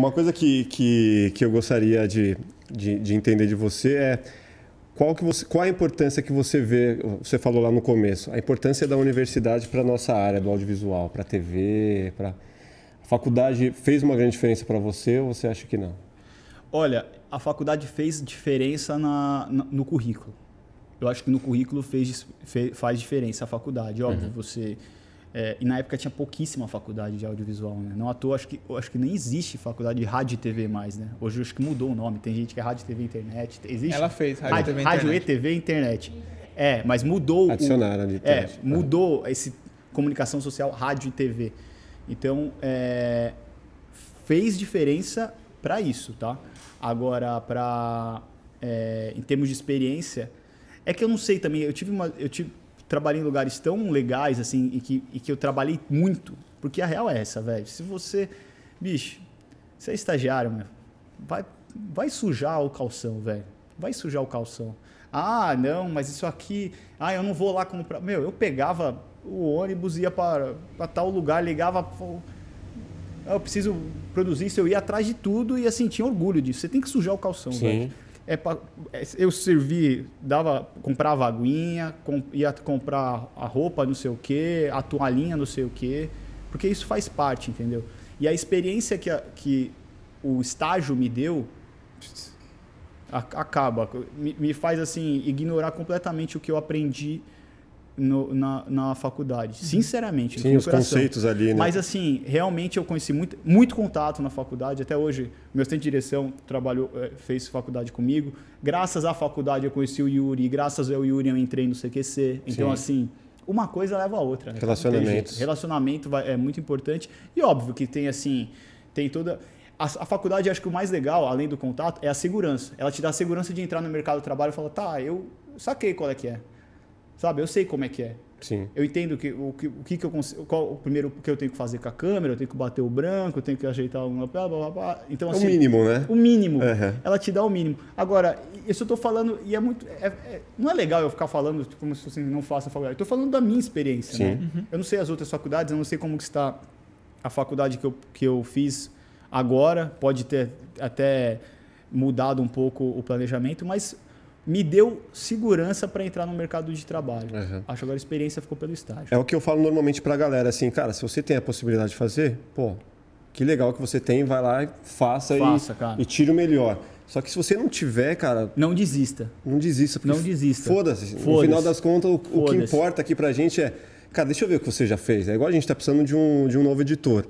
Uma coisa que, que, que eu gostaria de, de, de entender de você é qual, que você, qual a importância que você vê, você falou lá no começo, a importância da universidade para a nossa área do audiovisual, para a TV, para... A faculdade fez uma grande diferença para você ou você acha que não? Olha, a faculdade fez diferença na, na, no currículo. Eu acho que no currículo fez, fez, faz diferença a faculdade. Óbvio, uhum. você é, e na época tinha pouquíssima faculdade de audiovisual, né? Não à toa, acho que, acho que nem existe faculdade de rádio e TV mais, né? Hoje acho que mudou o nome, tem gente que é rádio, TV internet. Existe? Ela fez rádio, rádio TV internet. e TV internet. É, mas mudou... Adicionaram de internet. É, tá. mudou esse comunicação social, rádio e TV. Então, é, fez diferença para isso, tá? Agora, para... É, em termos de experiência, é que eu não sei também, eu tive uma... Eu tive, trabalhei em lugares tão legais, assim, e que, e que eu trabalhei muito. Porque a real é essa, velho. Se você. Bicho, você é estagiário, meu. Vai, vai sujar o calção, velho. Vai sujar o calção. Ah, não, mas isso aqui. Ah, eu não vou lá comprar. Meu, eu pegava o ônibus, ia para, para tal lugar, ligava. Ah, eu preciso produzir isso. Eu ia atrás de tudo e assim, tinha orgulho disso. Você tem que sujar o calção, Sim. velho. É pra, é, eu servi, dava, comprava aguinha, com, ia comprar a roupa, não sei o quê, a toalhinha, não sei o quê, porque isso faz parte, entendeu? E a experiência que, a, que o estágio me deu acaba, me, me faz assim ignorar completamente o que eu aprendi no, na, na, faculdade, uhum. sinceramente. Sim, os coração. conceitos ali, né? Mas assim, realmente eu conheci muito, muito contato na faculdade. Até hoje, meu centro de direção trabalhou, eh, fez faculdade comigo. Graças à faculdade eu conheci o Yuri, graças ao Yuri eu entrei no CQC. Então, Sim. assim, uma coisa leva a outra. Né? Relacionamento é muito importante. E óbvio que tem assim, tem toda. A, a, faculdade, acho que o mais legal, além do contato, é a segurança. Ela te dá a segurança de entrar no mercado de trabalho e falar, tá, eu saquei qual é que é. Sabe? Eu sei como é que é. Sim. Eu entendo que, o, que, o que, que eu consigo, qual o primeiro que eu tenho que fazer com a câmera, eu tenho que bater o branco, eu tenho que ajeitar alguma Blá, blá, blá. Então, é assim, o mínimo, né? O mínimo. Uhum. Ela te dá o mínimo. Agora, isso eu estou falando, e é muito. É, é, não é legal eu ficar falando tipo, como se você não faça faculdade. Estou falando da minha experiência, Sim. né? Uhum. Eu não sei as outras faculdades, eu não sei como que está a faculdade que eu, que eu fiz agora, pode ter até mudado um pouco o planejamento, mas me deu segurança para entrar no mercado de trabalho. Uhum. Acho que agora a experiência ficou pelo estágio. É o que eu falo normalmente para a galera, assim, cara, se você tem a possibilidade de fazer, pô, que legal que você tem, vai lá e faça, faça e, e tire o melhor. Só que se você não tiver, cara. Não desista. Não desista. Não desista. Foda-se. Foda no final das contas, o, o que importa aqui para a gente é. Cara, deixa eu ver o que você já fez. É igual a gente tá precisando de um, de um novo editor.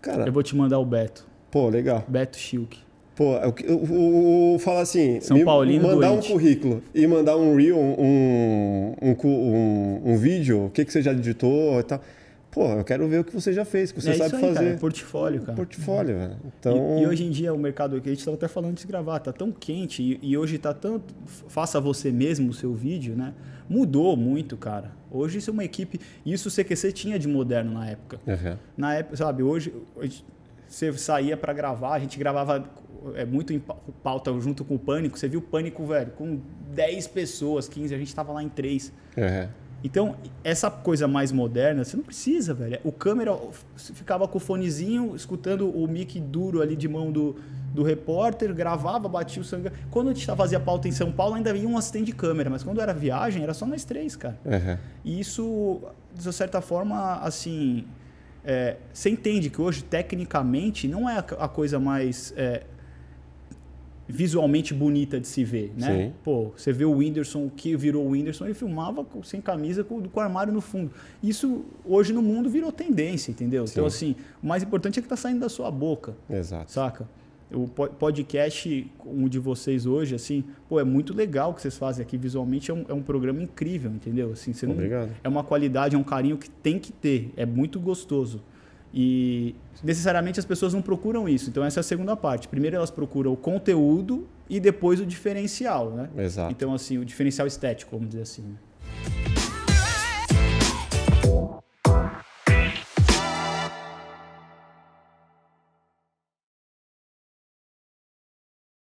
Cara. Eu vou te mandar o Beto. Pô, legal. Beto Schilke. Pô, é o, o, fala assim, São Paulino mandar doente. um currículo e mandar um reel, um, um, um, um vídeo, o que, que você já editou e tal. Pô, eu quero ver o que você já fez, o que você é sabe aí, fazer. Cara, é portfólio, cara. Portfólio, velho. Então... E, e, hoje em dia o mercado que a gente estava até falando de gravar, tá tão quente e, e hoje tá tanto. Faça você mesmo o seu vídeo, né? Mudou muito, cara. Hoje isso é uma equipe. Isso o CQC tinha de moderno na época. Uhum. Na época, sabe, hoje. hoje você saía para gravar, a gente gravava é muito em pauta junto com o Pânico. Você viu o Pânico, velho, com 10 pessoas, 15, a gente estava lá em 3. Uhum. Então, essa coisa mais moderna, você não precisa, velho. O câmera ficava com o fonezinho, escutando o mic duro ali de mão do, do repórter, gravava, batia o sangue. Quando a gente tá, fazia pauta em São Paulo, ainda havia um assistente de câmera, mas quando era viagem, era só nós três, cara. Uhum. E isso, de certa forma, assim. É, você entende que hoje, tecnicamente, não é a, coisa mais. É, visualmente bonita de se ver, né? Sim. Pô, você vê o Whindersson, o que virou o Whindersson, ele filmava sem camisa, com, com o armário no fundo. Isso, hoje no mundo, virou tendência, entendeu? Então, Sim. Então, assim, o mais importante é que tá saindo da sua boca. Exato. Saca? O podcast, um de vocês hoje, assim, pô, é muito legal o que vocês fazem aqui visualmente, é um, é um programa incrível, entendeu? Assim, você Obrigado. Não, é uma qualidade, é um carinho que tem que ter, é muito gostoso. E necessariamente as pessoas não procuram isso. Então, essa é a segunda parte. Primeiro, elas procuram o conteúdo e depois o diferencial, né? Exato. Então, assim, o diferencial estético, vamos dizer assim. Né?